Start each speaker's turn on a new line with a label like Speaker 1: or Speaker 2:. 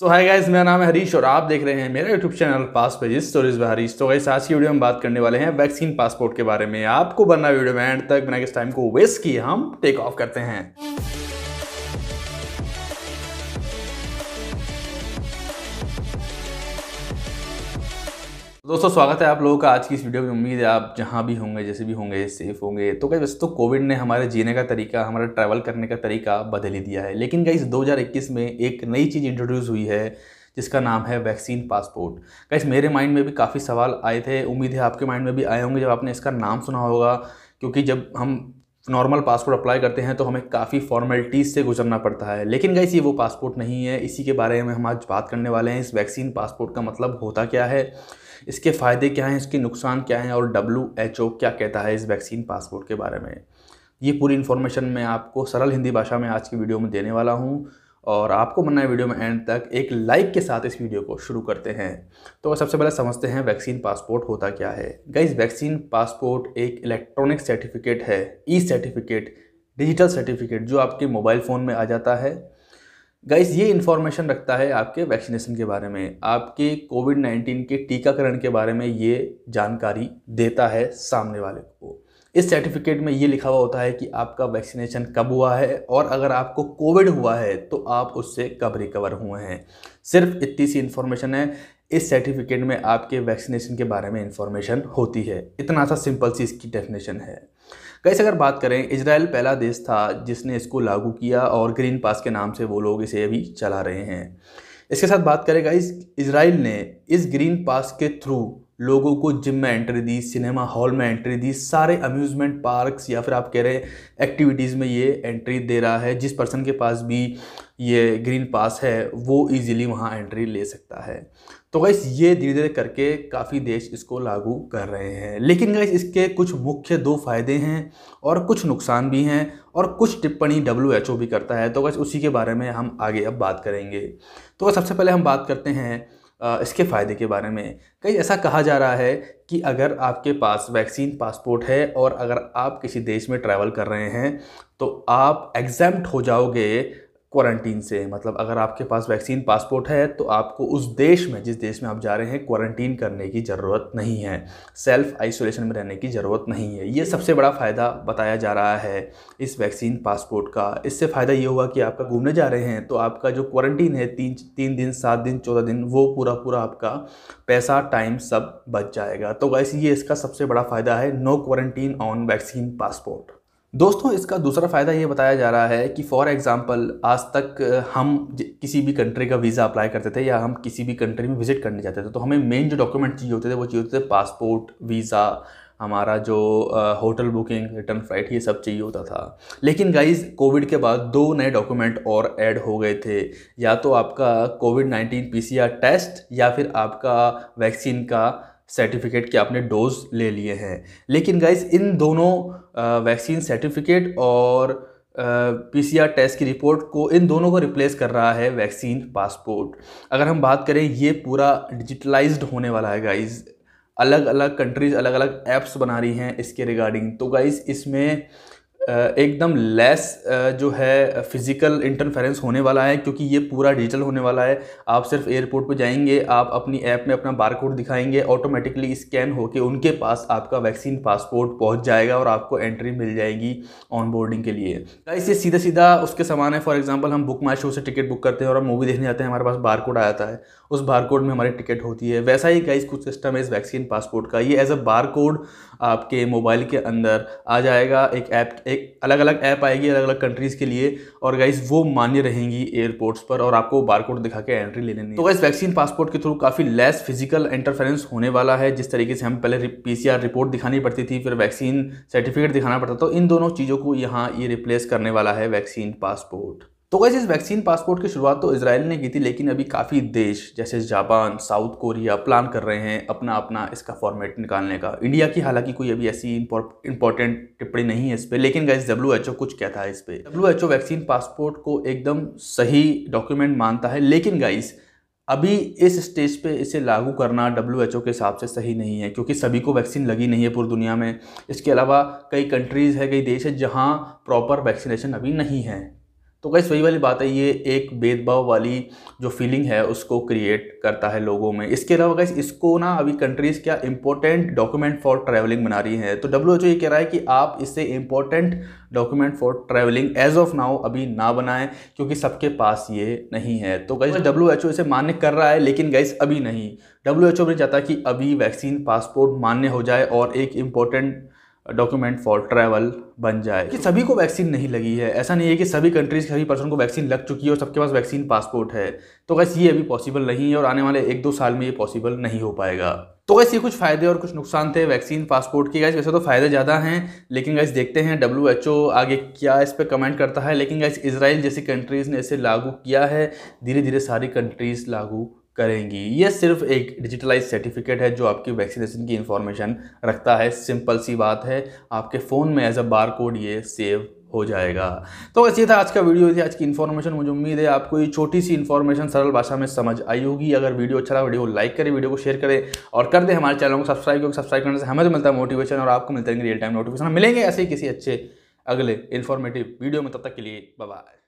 Speaker 1: सो hi guys मेरा नाम है हरीश और आप देख रहे हैं मेरा यूट्यूब चैनल पास पेजिस स्टोरीज बाय हरीश तो गाइस आज की वीडियो में बात करने वाले हैं वैक्सीन पासपोर्ट के बारे में आपको बनना वीडियो में एंड तक बिना किस टाइम को वेस्ट किए हम टेक ऑफ करते हैं दोस्तों स्वागत है आप लोगों का आज की इस वीडियो में उम्मीद है आप जहाँ भी होंगे जैसे भी होंगे सेफ होंगे तो गई वैसे तो कोविड ने हमारे जीने का तरीका हमारा ट्रैवल करने का तरीका बदल ही दिया है लेकिन गई 2021 में एक नई चीज़ इंट्रोड्यूस हुई है जिसका नाम है वैक्सीन पासपोर्ट कई मेरे माइंड में भी काफ़ी सवाल आए थे उम्मीद है आपके माइंड में भी आए होंगे जब आपने इसका नाम सुना होगा क्योंकि जब हम नॉर्मल पासपोर्ट अप्लाई करते हैं तो हमें काफ़ी फॉर्मेलिटीज़ से गुजरना पड़ता है लेकिन गई ये वो पासपोर्ट नहीं है इसी के बारे में हम आज बात करने वाले हैं इस वैक्सीन पासपोर्ट का मतलब होता क्या है इसके फ़ायदे क्या हैं इसके नुकसान क्या हैं और डब्ल्यू एच ओ क्या कहता है इस वैक्सीन पासपोर्ट के बारे में ये पूरी इन्फॉर्मेशन मैं आपको सरल हिंदी भाषा में आज की वीडियो में देने वाला हूँ और आपको बनना है वीडियो में एंड तक एक लाइक के साथ इस वीडियो को शुरू करते हैं तो सबसे पहले समझते हैं वैक्सीन पासपोर्ट होता क्या है गाइज वैक्सीन पासपोर्ट एक इलेक्ट्रॉनिक सर्टिफिकेट है ई सर्टिफिकेट डिजिटल सर्टिफिकेट जो आपके मोबाइल फ़ोन में आ जाता है गाइस ये इन्फॉर्मेशन रखता है आपके वैक्सीनेशन के बारे में आपके कोविड नाइन्टीन के टीकाकरण के बारे में ये जानकारी देता है सामने वाले को इस सर्टिफिकेट में ये लिखा हुआ होता है कि आपका वैक्सीनेशन कब हुआ है और अगर आपको कोविड हुआ है तो आप उससे कब रिकवर हुए हैं सिर्फ इतनी सी इन्फॉर्मेशन है इस सर्टिफिकेट में आपके वैक्सीनेशन के बारे में इन्फॉर्मेशन होती है इतना सा सिंपल सी इसकी डेफिनेशन है कैसे अगर बात करें इसराइल पहला देश था जिसने इसको लागू किया और ग्रीन पास के नाम से वो लोग इसे अभी चला रहे हैं इसके साथ बात करेगा इस इसराइल ने इस ग्रीन पास के थ्रू लोगों को जिम में एंट्री दी सिनेमा हॉल में एंट्री दी सारे अम्यूज़मेंट पार्क्स या फिर आप कह रहे हैं एक्टिविटीज़ में ये एंट्री दे रहा है जिस पर्सन के पास भी ये ग्रीन पास है वो इजीली वहाँ एंट्री ले सकता है तो गैस ये धीरे धीरे करके काफ़ी देश इसको लागू कर रहे हैं लेकिन गैस इसके कुछ मुख्य दो फायदे हैं और कुछ नुकसान भी हैं और कुछ टिप्पणी डब्ल्यू भी करता है तो गैस उसी के बारे में हम आगे अब बात करेंगे तो सबसे पहले हम बात करते हैं इसके फ़ायदे के बारे में कई ऐसा कहा जा रहा है कि अगर आपके पास वैक्सीन पासपोर्ट है और अगर आप किसी देश में ट्रैवल कर रहे हैं तो आप एग्जाम्ट हो जाओगे क्वारंटीन से मतलब अगर आपके पास वैक्सीन पासपोर्ट है तो आपको उस देश में जिस देश में आप जा रहे हैं क्वारंटीन करने की ज़रूरत नहीं है सेल्फ आइसोलेशन में रहने की ज़रूरत नहीं है ये सबसे बड़ा फ़ायदा बताया जा रहा है इस वैक्सीन पासपोर्ट का इससे फ़ायदा ये हुआ कि आपका घूमने जा रहे हैं तो आपका जो क्वारंटीन है तीन तीन दिन सात दिन चौदह दिन वो पूरा पूरा आपका पैसा टाइम सब बच जाएगा तो वैसे ये इसका सबसे बड़ा फ़ायदा है no quarantine on vaccine passport दोस्तों इसका दूसरा फ़ायदा ये बताया जा रहा है कि फॉर एग्ज़ाम्पल आज तक हम किसी भी कंट्री का वीज़ा अप्लाई करते थे या हम किसी भी कंट्री में विज़िट करने जाते थे तो हमें मेन जो डॉक्यूमेंट चाहिए होते थे वो चाहिए होते थे पासपोर्ट वीज़ा हमारा जो होटल बुकिंग रिटर्न फ्लाइट ये सब चाहिए होता था लेकिन गाइस कोविड के बाद दो नए डॉक्यूमेंट और ऐड हो गए थे या तो आपका कोविड नाइन्टीन पी टेस्ट या फिर आपका वैक्सीन का सर्टिफिकेट के आपने डोज ले लिए हैं लेकिन गाइज इन दोनों वैक्सीन सर्टिफिकेट और पीसीआर टेस्ट की रिपोर्ट को इन दोनों को रिप्लेस कर रहा है वैक्सीन पासपोर्ट अगर हम बात करें ये पूरा डिजिटलाइज्ड होने वाला है गाइज अलग अलग कंट्रीज़ अलग अलग ऐप्स बना रही हैं इसके रिगार्डिंग तो गाइज इसमें एकदम लेस जो है फिज़िकल इंटरफेरेंस होने वाला है क्योंकि ये पूरा डिजिटल होने वाला है आप सिर्फ एयरपोर्ट पे जाएंगे आप अपनी ऐप में अपना बारकोड दिखाएंगे ऑटोमेटिकली स्कैन होकर उनके पास आपका वैक्सीन पासपोर्ट पहुंच जाएगा और आपको एंट्री मिल जाएगी ऑन बोर्डिंग के लिए इससे सीधा सीधा उसके समान है फॉर एग्जाम्पल हम बुक माई शो से टिकट बुक करते हैं और हम मूवी देखने जाते हैं हमारे पास बार आ जाता है उस बार में हमारी टिकट होती है वैसा ही गाइस कुछ सिस्टम है इस वैक्सीन पासपोर्ट का ये एज अ बार आपके मोबाइल के अंदर आ जाएगा एक ऐप एक अलग अलग ऐप आएगी अलग अलग कंट्रीज़ के लिए और गाइस वो मान्य रहेंगी एयरपोर्ट्स पर और आपको बारकोड दिखा के एंट्री ले लेनी तो गाइस वैक्सीन पासपोर्ट के थ्रू काफ़ी लेस फिजिकल इंटरफेरेंस होने वाला है जिस तरीके से हम पहले पी रिपोर्ट दिखानी पड़ती थी फिर वैक्सीन सर्टिफिकेट दिखाना पड़ता था तो इन दोनों चीज़ों को यहाँ ये रिप्लेस करने वाला है वैक्सीन पासपोर्ट तो वैसे इस वैक्सीन पासपोर्ट की शुरुआत तो इसराइल ने की थी लेकिन अभी काफ़ी देश जैसे जापान साउथ कोरिया प्लान कर रहे हैं अपना अपना इसका फॉर्मेट निकालने का इंडिया की हालांकि कोई अभी ऐसी इंपॉर्टेंट टिप्पणी नहीं है इस पर लेकिन गैस डब्ल्यू कुछ कहता है इस पर डब्ल्यू वैक्सीन पासपोर्ट को एकदम सही डॉक्यूमेंट मानता है लेकिन गाइज़ अभी इस स्टेज पे इसे लागू करना डब्ल्यू के हिसाब से सही नहीं है क्योंकि सभी को वैक्सीन लगी नहीं है पूरी दुनिया में इसके अलावा कई कंट्रीज़ है कई देश है जहाँ प्रॉपर वैक्सीनेशन अभी नहीं है तो गैस वही वाली बात है ये एक भेदभाव वाली जो फीलिंग है उसको क्रिएट करता है लोगों में इसके अलावा गैस इसको ना अभी कंट्रीज़ क्या इंपॉर्टेंट डॉक्यूमेंट फॉर ट्रैवलिंग बना रही है तो डब्ल्यू ये कह रहा है कि आप इसे important document for travelling as of now अभी ना बनाएं क्योंकि सबके पास ये नहीं है तो गैस डब्ल्यू एच इसे मान्य कर रहा है लेकिन गैस अभी नहीं डब्ल्यू एच ओ चाहता कि अभी वैक्सीन पासपोर्ट मान्य हो जाए और एक इम्पोर्टेंट डॉक्यूमेंट फॉर ट्रैवल बन जाए कि सभी को वैक्सीन नहीं लगी है ऐसा नहीं है कि सभी कंट्रीज के सभी पर्सन को वैक्सीन लग चुकी है और सबके पास वैक्सीन पासपोर्ट है तो वैसे ये अभी पॉसिबल नहीं है और आने वाले एक दो साल में ये पॉसिबल नहीं हो पाएगा तो वैसे ये कुछ फ़ायदे और कुछ नुकसान थे वैक्सीन पासपोर्ट के गैस वैसे तो फ़ायदे ज़्यादा हैं लेकिन गैस देखते हैं डब्ल्यू आगे क्या इस पर कमेंट करता है लेकिन गैस इसराइल जैसी कंट्रीज़ ने इसे लागू किया है धीरे धीरे सारी कंट्रीज़ लागू करेंगी ये सिर्फ एक डिजिटलाइज सर्टिफिकेट है जो आपकी वैक्सीनेशन की इन्फॉर्मेशन रखता है सिंपल सी बात है आपके फ़ोन में एज अ बार कोड ये सेव हो जाएगा तो बस ये था आज का वीडियो थी आज की इन्फॉर्मेशन मुझे उम्मीद है आपको ये छोटी सी इन्फॉर्मेशन सरल भाषा में समझ आई होगी अगर वीडियो अच्छा लगा वीडियो को लाइक करें वीडियो को शेयर करें और कर दें हमारे चैनल को सब्सक्राइब क्योंकि सब्सक्राइब करने से हमें तो मिलता है मोटिवेशन और आपको मिलते हैं रियल टाइम नोटिफिकेशन मिलेंगे ऐसे ही किसी अच्छे अगले इन्फॉर्मेटिव वीडियो में तब तक के लिए बाय